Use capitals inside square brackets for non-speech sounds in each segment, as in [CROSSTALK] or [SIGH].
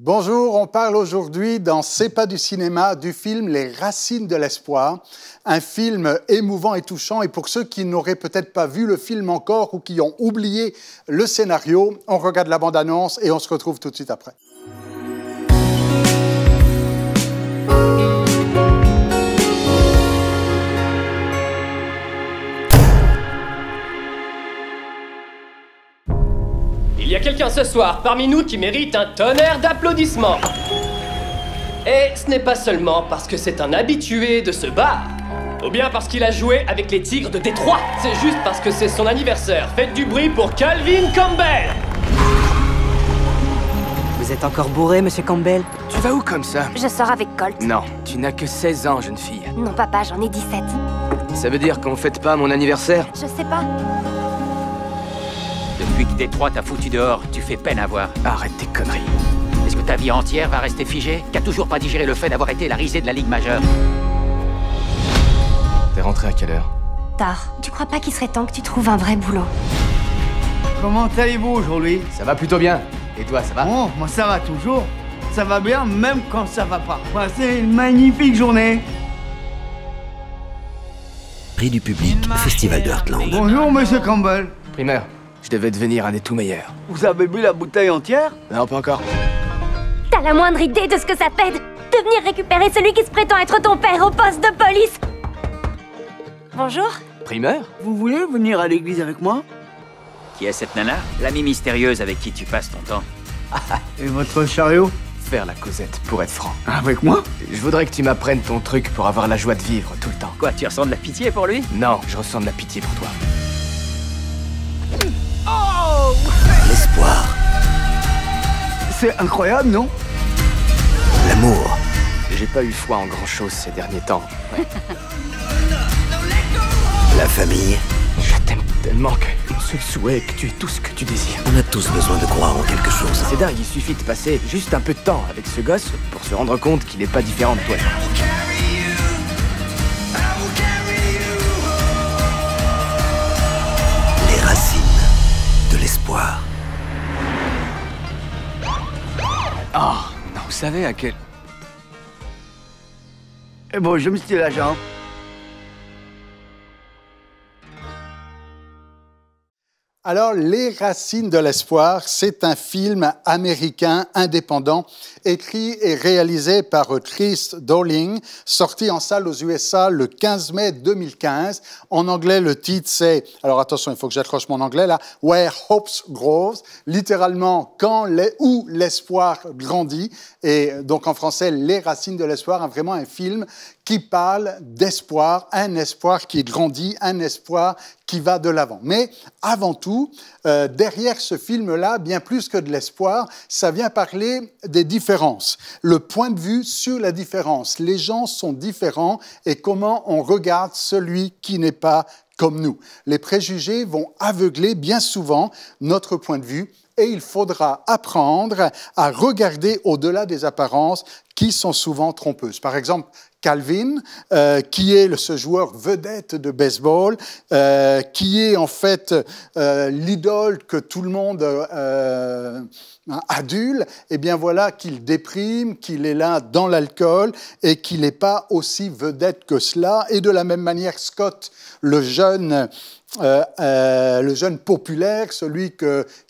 Bonjour, on parle aujourd'hui dans C'est pas du cinéma du film Les Racines de l'espoir, un film émouvant et touchant. Et pour ceux qui n'auraient peut-être pas vu le film encore ou qui ont oublié le scénario, on regarde la bande-annonce et on se retrouve tout de suite après. quelqu'un ce soir parmi nous qui mérite un tonnerre d'applaudissements. Et ce n'est pas seulement parce que c'est un habitué de ce bar, ou bien parce qu'il a joué avec les Tigres de Détroit. C'est juste parce que c'est son anniversaire. Faites du bruit pour Calvin Campbell Vous êtes encore bourré, monsieur Campbell Tu vas où comme ça Je sors avec Colt. Non, tu n'as que 16 ans, jeune fille. Non, papa, j'en ai 17. Ça veut dire qu'on ne fête pas mon anniversaire Je sais pas. Depuis que Détroit t'a foutu dehors, tu fais peine à voir. Arrête tes conneries. Est-ce que ta vie entière va rester figée T'as toujours pas digéré le fait d'avoir été la risée de la Ligue majeure T'es rentré à quelle heure Tard. Tu crois pas qu'il serait temps que tu trouves un vrai boulot Comment allez-vous aujourd'hui Ça va plutôt bien. Et toi, ça va Oh, moi ça va toujours. Ça va bien même quand ça va pas. Bah, c'est une magnifique journée. Prix du public, Festival de Bonjour, monsieur Campbell. Primeur. Je devais devenir un des tout meilleurs. Vous avez bu la bouteille entière Non, pas encore. T'as la moindre idée de ce que ça fait de venir récupérer celui qui se prétend être ton père au poste de police Bonjour Primeur Vous voulez venir à l'église avec moi Qui est cette nana L'amie mystérieuse avec qui tu passes ton temps. [LAUGHS] Et votre chariot Faire la causette, pour être franc. Avec moi Je voudrais que tu m'apprennes ton truc pour avoir la joie de vivre tout le temps. Quoi, tu ressens de la pitié pour lui Non, je ressens de la pitié pour toi. C'est incroyable, non L'amour. J'ai pas eu foi en grand-chose ces derniers temps. La famille. Je t'aime tellement que mon seul souhait est que tu aies tout ce que tu désires. On a tous besoin de croire en quelque chose. C'est dingue, il suffit de passer juste un peu de temps avec ce gosse pour se rendre compte qu'il n'est pas différent de toi. savez à quel... et eh bon, je me suis l'agent. Alors, Les Racines de l'espoir, c'est un film américain indépendant, écrit et réalisé par Chris Dowling, sorti en salle aux USA le 15 mai 2015. En anglais, le titre c'est, alors attention, il faut que j'accroche mon anglais là, Where Hopes Grows, littéralement quand les, où l'espoir grandit. Et donc en français, Les Racines de l'espoir, hein, vraiment un film qui parle d'espoir, un espoir qui grandit, un espoir qui va de l'avant. Mais avant tout, euh, derrière ce film-là, bien plus que de l'espoir, ça vient parler des différences, le point de vue sur la différence. Les gens sont différents et comment on regarde celui qui n'est pas comme nous. Les préjugés vont aveugler bien souvent notre point de vue et il faudra apprendre à regarder au-delà des apparences qui sont souvent trompeuses. Par exemple, Calvin, euh, qui est ce joueur vedette de baseball, euh, qui est en fait euh, l'idole que tout le monde adule, et eh bien voilà qu'il déprime, qu'il est là dans l'alcool et qu'il n'est pas aussi vedette que cela. Et de la même manière, Scott, le jeune le jeune populaire, celui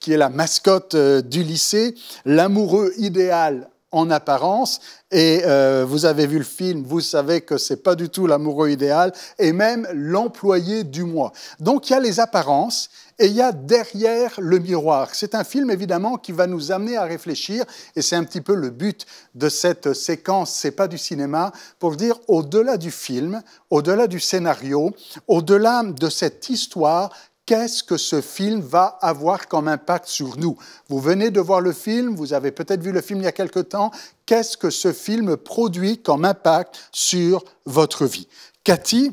qui est la mascotte du lycée, l'amoureux idéal en apparence. Et euh, vous avez vu le film, vous savez que c'est pas du tout l'amoureux idéal et même l'employé du mois. Donc il y a les apparences et il y a derrière le miroir. C'est un film évidemment qui va nous amener à réfléchir et c'est un petit peu le but de cette séquence. C'est pas du cinéma pour dire au-delà du film, au-delà du scénario, au-delà de cette histoire qu'est-ce que ce film va avoir comme impact sur nous. Vous venez de voir le film, vous avez peut-être vu le film il y a quelque temps, qu'est-ce que ce film produit comme impact sur votre vie. Cathy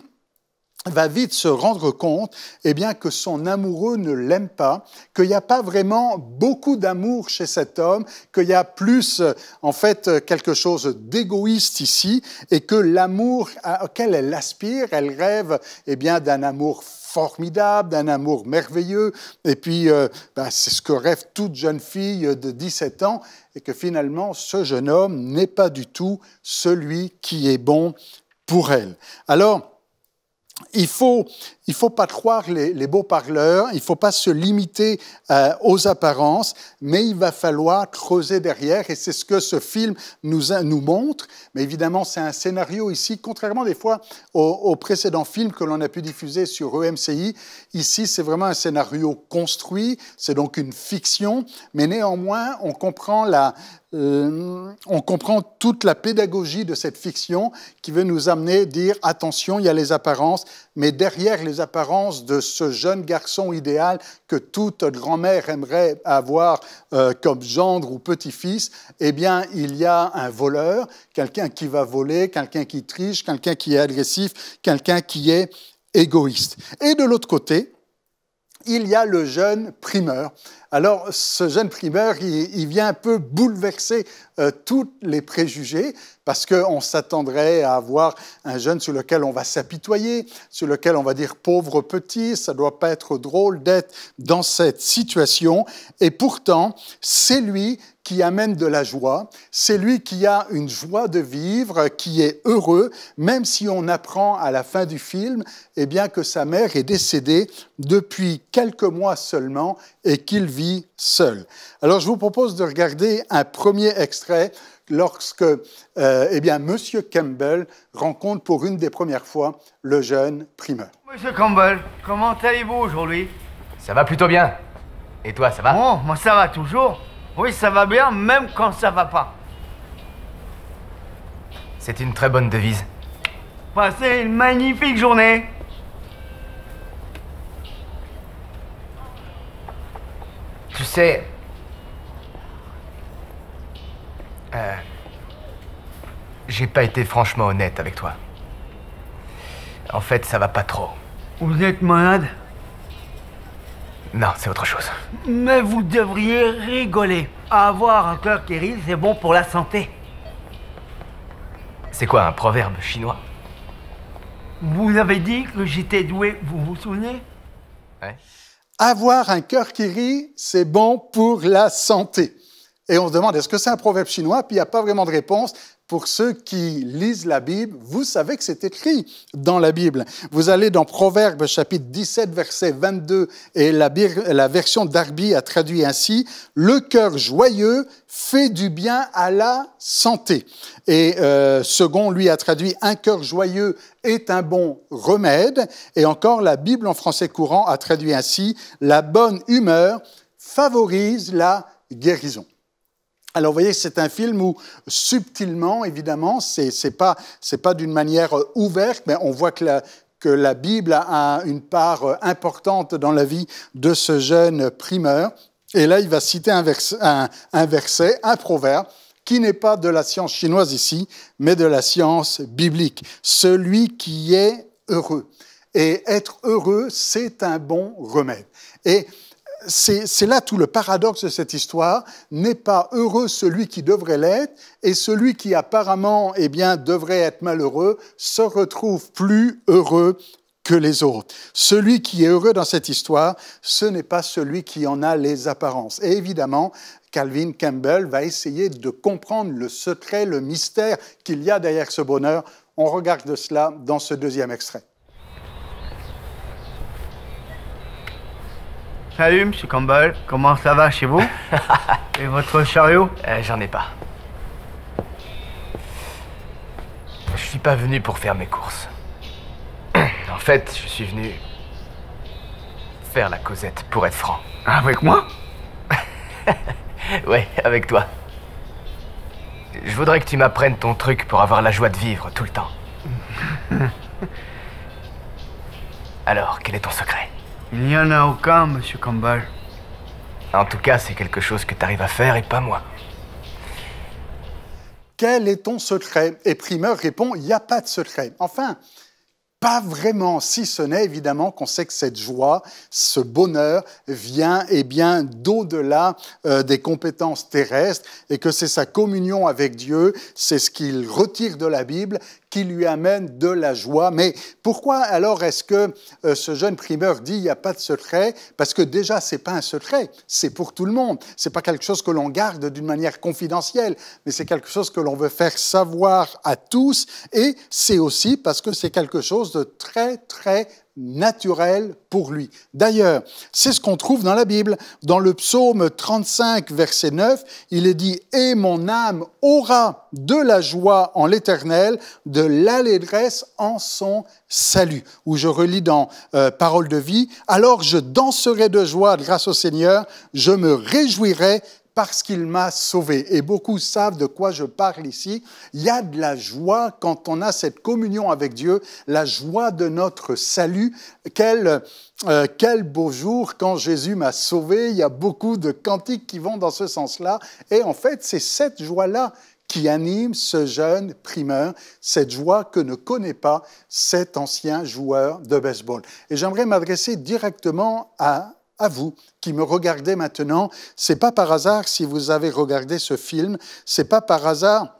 va vite se rendre compte eh bien, que son amoureux ne l'aime pas, qu'il n'y a pas vraiment beaucoup d'amour chez cet homme, qu'il y a plus euh, en fait euh, quelque chose d'égoïste ici et que l'amour auquel elle aspire, elle rêve eh bien, d'un amour formidable, d'un amour merveilleux. Et puis, euh, ben, c'est ce que rêve toute jeune fille de 17 ans, et que finalement, ce jeune homme n'est pas du tout celui qui est bon pour elle. Alors, il faut, il ne faut pas croire les, beaux parleurs, il ne faut pas se limiter euh, aux apparences, mais il va falloir creuser derrière, et c'est ce que ce film nous, montre. Mais évidemment, c'est un scénario ici, contrairement des fois aux, précédents films que l'on a pu diffuser sur EMCI. Ici, c'est vraiment un scénario construit, c'est donc une fiction, mais néanmoins, on comprend euh, on comprend toute la pédagogie de cette fiction qui veut nous amener à dire attention, il y a les apparences, mais derrière les apparences de ce jeune garçon idéal que toute grand-mère aimerait avoir euh, comme gendre ou petit-fils, eh bien, il y a un voleur, quelqu'un qui va voler, quelqu'un qui triche, quelqu'un qui est agressif, quelqu'un qui est égoïste. Et de l'autre côté, il y a le jeune primeur. Alors, ce jeune primeur, il, vient un peu bouleverser euh, tous les préjugés, parce qu'on s'attendrait à avoir un jeune sur lequel on va s'apitoyer, sur lequel on va dire pauvre petit, ça ne doit pas être drôle d'être dans cette situation. Et pourtant, c'est lui qui amène de la joie, c'est lui qui a une joie de vivre, qui est heureux, même si on apprend à la fin du film et eh bien, que sa mère est décédée depuis quelques mois seulement et qu'il vit seul. Alors je vous propose de regarder un premier extrait lorsque euh, eh bien, Monsieur Campbell rencontre pour une des premières fois le jeune primeur. Monsieur Campbell, comment allez-vous aujourd'hui Ça va plutôt bien. Et toi, ça va oh, moi ça va toujours. Oui, ça va bien, même quand ça va pas. C'est une très bonne devise. Passez une magnifique journée. Tu sais... Euh, J'ai pas été franchement honnête avec toi. En fait, ça va pas trop. Vous êtes malade non, c'est autre chose. Mais vous devriez rigoler. Avoir un cœur qui rit, c'est bon pour la santé. C'est quoi un proverbe chinois Vous avez dit que j'étais doué, vous vous souvenez ouais. Avoir un cœur qui rit, c'est bon pour la santé. Et on se demande, est-ce que c'est un proverbe chinois Puis il n'y a pas vraiment de réponse pour ceux qui lisent la Bible, vous savez que c'est écrit dans la Bible. Vous allez dans Proverbes chapitre 17, verset 22, et la, version Darby a traduit ainsi, Le cœur joyeux fait du bien à la santé. Et euh, Second, lui, a traduit, Un cœur joyeux est un bon remède. Et encore, la Bible en français courant a traduit ainsi, La bonne humeur favorise la guérison. Alors vous voyez, c'est un film où subtilement, évidemment, c'est n'est pas, d'une manière euh, ouverte, mais on voit que la, Bible a une part euh, importante dans la vie de ce jeune primeur. Et là, il va citer un, verset, un, un, verset, un proverbe, qui n'est pas de la science chinoise ici, mais de la science biblique. Celui qui est heureux. Et être heureux, c'est un bon remède. Et c'est là tout le paradoxe de cette histoire. N'est pas heureux celui qui devrait l'être, et celui qui apparemment et eh bien, devrait être malheureux se retrouve plus heureux que les autres. Celui qui est heureux dans cette histoire, ce n'est pas celui qui en a les apparences. Et évidemment, Calvin Campbell va essayer de comprendre le secret, le mystère qu'il y a derrière ce bonheur. On regarde cela dans ce deuxième extrait. salut, monsieur Campbell. Comment ça va chez vous [LAUGHS] Et votre chariot euh, J'en ai pas. Je suis pas venu pour faire mes courses. en fait, je suis venu faire la causette, pour être franc. Ah, avec moi [LAUGHS] Ouais, avec toi. Je voudrais que tu m'apprennes ton truc pour avoir la joie de vivre tout le temps. [LAUGHS] Alors, quel est ton secret il n'y en a aucun, monsieur Campbell. En tout cas, c'est quelque chose que tu arrives à faire et pas moi. Quel est ton secret Et primeur répond, il n'y a pas de secret. Enfin, pas vraiment, si ce n'est évidemment qu'on sait que cette joie, ce bonheur vient eh bien d'au-delà euh, des compétences terrestres et que c'est sa communion avec Dieu, c'est ce qu'il retire de la Bible qui lui amène de la joie. Mais pourquoi alors est-ce que euh, ce jeune primeur dit il n'y a pas de secret Parce que déjà, c'est pas un secret, c'est pour tout le monde. C'est pas quelque chose que l'on garde d'une manière confidentielle, mais c'est quelque chose que l'on veut faire savoir à tous. Et c'est aussi parce que c'est quelque chose de très, très naturel pour lui. D'ailleurs, c'est ce qu'on trouve dans la Bible. Dans le psaume 35, verset 9, il est dit ⁇ Et mon âme aura de la joie en l'Éternel, de l'allégresse en son salut. où je relis dans euh, Parole de vie, Alors je danserai de joie grâce au Seigneur, je me réjouirai parce qu'il m'a sauvé. Et beaucoup savent de quoi je parle ici. Il y a de la joie quand on a cette communion avec Dieu, la joie de notre salut. Quel, euh, quel beau jour quand Jésus m'a sauvé. Il y a beaucoup de cantiques qui vont dans ce sens-là. Et en fait, c'est cette joie-là qui anime ce jeune primeur, cette joie que ne connaît pas cet ancien joueur de baseball. Et j'aimerais m'adresser directement à à vous qui me regardez maintenant. C'est pas par hasard si vous avez regardé ce film, c'est pas par hasard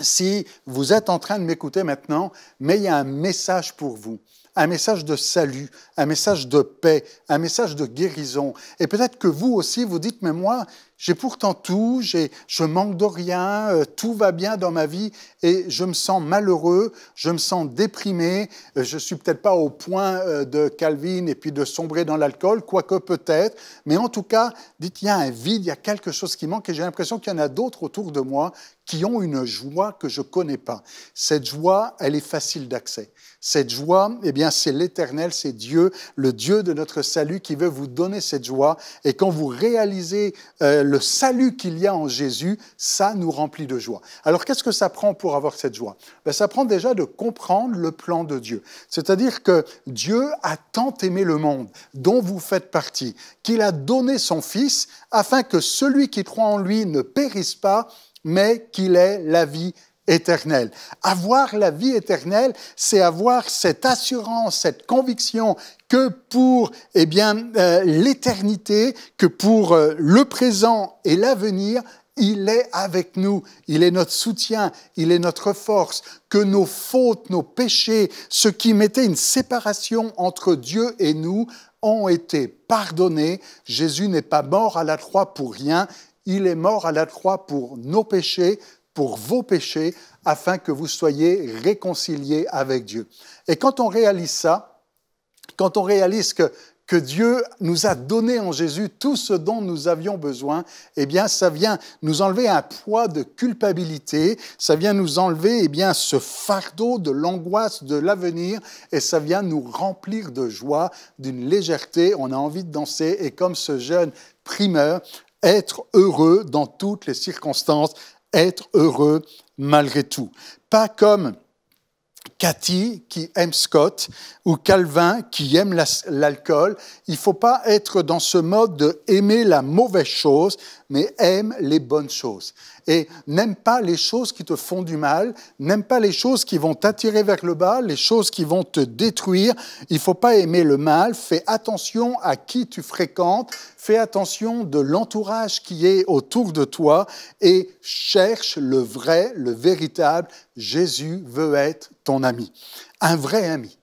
si vous êtes en train de m'écouter maintenant, mais il y a un message pour vous un message de salut, un message de paix, un message de guérison. Et peut-être que vous aussi, vous dites, mais moi, j'ai pourtant tout, je manque de rien, euh, tout va bien dans ma vie et je me sens malheureux, je me sens déprimé, euh, je ne suis peut-être pas au point euh, de Calvin et puis de sombrer dans l'alcool, quoique peut-être, mais en tout cas, dites, il y a un vide, il y a quelque chose qui manque et j'ai l'impression qu'il y en a d'autres autour de moi qui ont une joie que je ne connais pas. Cette joie, elle est facile d'accès. Cette joie, eh bien, c'est l'Éternel, c'est Dieu, le Dieu de notre salut qui veut vous donner cette joie. Et quand vous réalisez euh, le salut qu'il y a en Jésus, ça nous remplit de joie. Alors, qu'est-ce que ça prend pour avoir cette joie ben, Ça prend déjà de comprendre le plan de Dieu. C'est-à-dire que Dieu a tant aimé le monde, dont vous faites partie, qu'il a donné son Fils afin que celui qui croit en lui ne périsse pas, mais qu'il est la vie éternelle. Avoir la vie éternelle, c'est avoir cette assurance, cette conviction que pour eh bien euh, l'éternité, que pour euh, le présent et l'avenir, il est avec nous, il est notre soutien, il est notre force, que nos fautes, nos péchés, ce qui mettait une séparation entre Dieu et nous, ont été pardonnés. Jésus n'est pas mort à la croix pour rien, il est mort à la croix pour nos péchés, pour vos péchés, afin que vous soyez réconciliés avec Dieu. Et quand on réalise ça, quand on réalise que, Dieu nous a donné en Jésus tout ce dont nous avions besoin, eh bien, ça vient nous enlever un poids de culpabilité, ça vient nous enlever, eh bien, ce fardeau de l'angoisse de l'avenir, et ça vient nous remplir de joie, d'une légèreté. On a envie de danser, et comme ce jeune primeur, être heureux dans toutes les circonstances, être heureux malgré tout. Pas comme Cathy qui aime Scott ou Calvin qui aime l'alcool. Il ne faut pas être dans ce mode d'aimer la mauvaise chose, mais aime les bonnes choses. Et n'aime pas les choses qui te font du mal, n'aime pas les choses qui vont t'attirer vers le bas, les choses qui vont te détruire. Il ne faut pas aimer le mal. Fais attention à qui tu fréquentes, fais attention de l'entourage qui est autour de toi et cherche le vrai, le véritable. Jésus veut être ton ami, un vrai ami.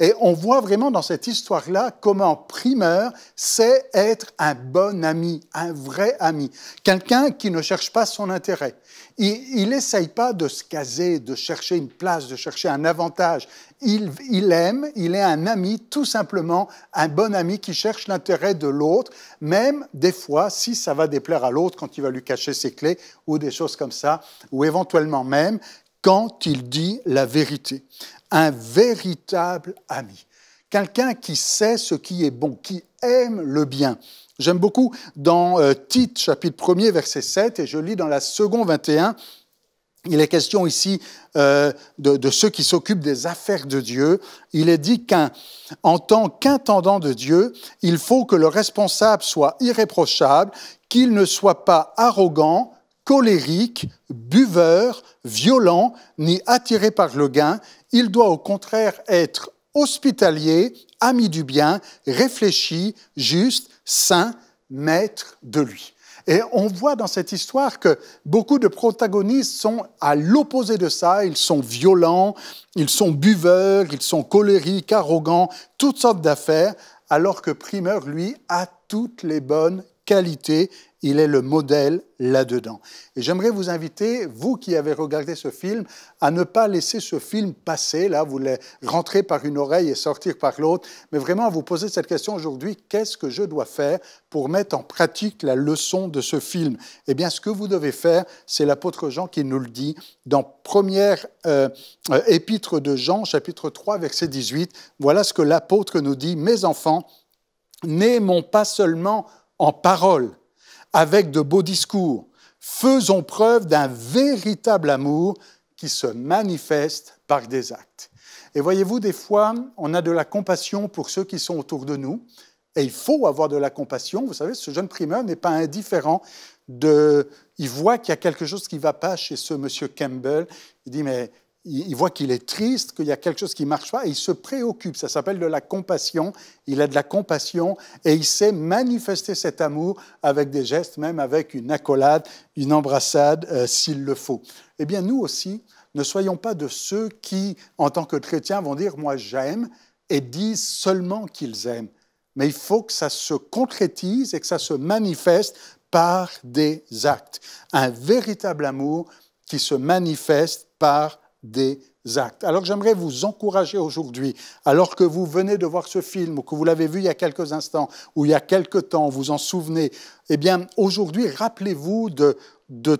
Et on voit vraiment dans cette histoire-là comment, primeur, c'est être un bon ami, un vrai ami, quelqu'un qui ne cherche pas son intérêt. Il n'essaye pas de se caser, de chercher une place, de chercher un avantage. Il, il aime, il est un ami, tout simplement un bon ami qui cherche l'intérêt de l'autre, même des fois si ça va déplaire à l'autre quand il va lui cacher ses clés ou des choses comme ça, ou éventuellement même quand il dit la vérité. Un véritable ami. Quelqu'un qui sait ce qui est bon, qui aime le bien. J'aime beaucoup dans euh, Tite, chapitre 1er, verset 7, et je lis dans la seconde 21, il est question ici euh, de, ceux qui s'occupent des affaires de Dieu. Il est dit qu'en tant qu'intendant de Dieu, il faut que le responsable soit irréprochable, qu'il ne soit pas arrogant, colérique, buveur, violent, ni attiré par le gain, il doit au contraire être hospitalier, ami du bien, réfléchi, juste, saint, maître de lui. Et on voit dans cette histoire que beaucoup de protagonistes sont à l'opposé de ça. Ils sont violents, ils sont buveurs, ils sont colériques, arrogants, toutes sortes d'affaires, alors que Primeur, lui, a toutes les bonnes qualités il est le modèle là-dedans. Et j'aimerais vous inviter, vous qui avez regardé ce film, à ne pas laisser ce film passer, là, vous le rentrer par une oreille et sortir par l'autre, mais vraiment à vous poser cette question aujourd'hui, qu'est-ce que je dois faire pour mettre en pratique la leçon de ce film Eh bien, ce que vous devez faire, c'est l'apôtre Jean qui nous le dit dans première euh, euh, épître de Jean, chapitre 3, verset 18. Voilà ce que l'apôtre nous dit, mes enfants, n'aimons pas seulement en parole, avec de beaux discours. Faisons preuve d'un véritable amour qui se manifeste par des actes. Et voyez-vous, des fois, on a de la compassion pour ceux qui sont autour de nous. Et il faut avoir de la compassion. Vous savez, ce jeune primeur n'est pas indifférent. Il voit qu'il y a quelque chose qui ne va pas chez ce monsieur Campbell. Il dit, mais il, voit qu'il est triste, qu'il y a quelque chose qui ne marche pas, et il se préoccupe. Ça s'appelle de la compassion. Il a de la compassion et il sait manifester cet amour avec des gestes, même avec une accolade, une embrassade, euh, s'il le faut. Eh bien, nous aussi, ne soyons pas de ceux qui, en tant que chrétiens, vont dire moi j'aime et disent seulement qu'ils aiment. Mais il faut que ça se concrétise et que ça se manifeste par des actes. Un véritable amour qui se manifeste par des actes. Alors j'aimerais vous encourager aujourd'hui, alors que vous venez de voir ce film ou que vous l'avez vu il y a quelques instants ou il y a quelques temps, vous en souvenez, eh bien aujourd'hui rappelez-vous de, de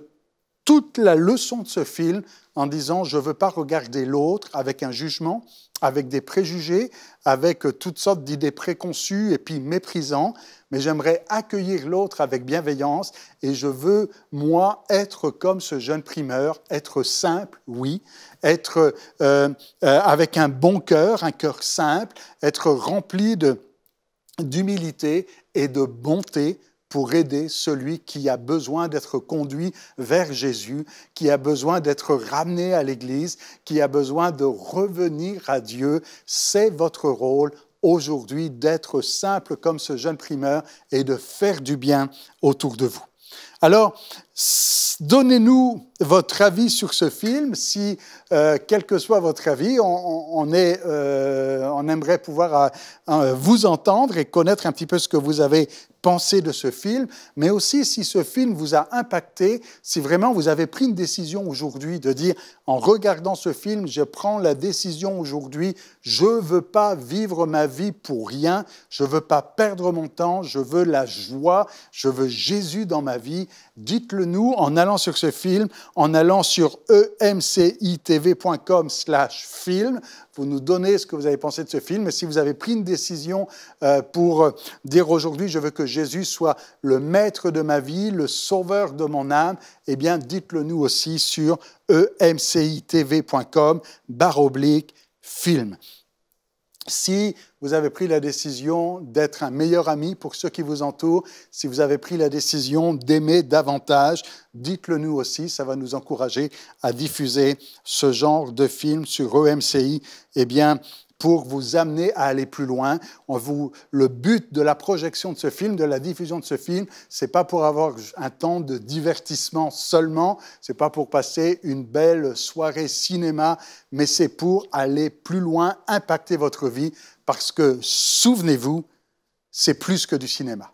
toute la leçon de ce film en disant je ne veux pas regarder l'autre avec un jugement, avec des préjugés, avec toutes sortes d'idées préconçues et puis méprisantes, mais j'aimerais accueillir l'autre avec bienveillance et je veux, moi, être comme ce jeune primeur, être simple, oui, être euh, euh, avec un bon cœur, un cœur simple, être rempli d'humilité et de bonté pour aider celui qui a besoin d'être conduit vers Jésus, qui a besoin d'être ramené à l'Église, qui a besoin de revenir à Dieu. C'est votre rôle aujourd'hui d'être simple comme ce jeune primeur et de faire du bien autour de vous. Alors, donnez-nous votre avis sur ce film, si, euh, quel que soit votre avis, on, euh, aimerait pouvoir euh, vous entendre et connaître un petit peu ce que vous avez pensé de ce film, mais aussi si ce film vous a impacté, si vraiment vous avez pris une décision aujourd'hui de dire, en regardant ce film, je prends la décision aujourd'hui, je ne veux pas vivre ma vie pour rien, je ne veux pas perdre mon temps, je veux la joie, je veux Jésus dans ma vie, dites-le nous en allant sur ce film en allant sur emcitv.com slash film. Vous nous donnez ce que vous avez pensé de ce film. Et si vous avez pris une décision euh, pour euh, dire aujourd'hui, je veux que Jésus soit le maître de ma vie, le sauveur de mon âme, eh bien, dites-le nous aussi sur emcitv.com barre oblique film si vous avez pris la décision d'être un meilleur ami pour ceux qui vous entourent, si vous avez pris la décision d'aimer davantage, dites-le nous aussi, ça va nous encourager à diffuser ce genre de film sur EMCI. Eh bien, pour vous amener à aller plus loin. le but de la projection de ce film, de la diffusion de ce film, c'est pas pour avoir un temps de divertissement seulement, c'est pas pour passer une belle soirée cinéma, mais c'est pour aller plus loin, impacter votre vie, parce que souvenez-vous, c'est plus que du cinéma.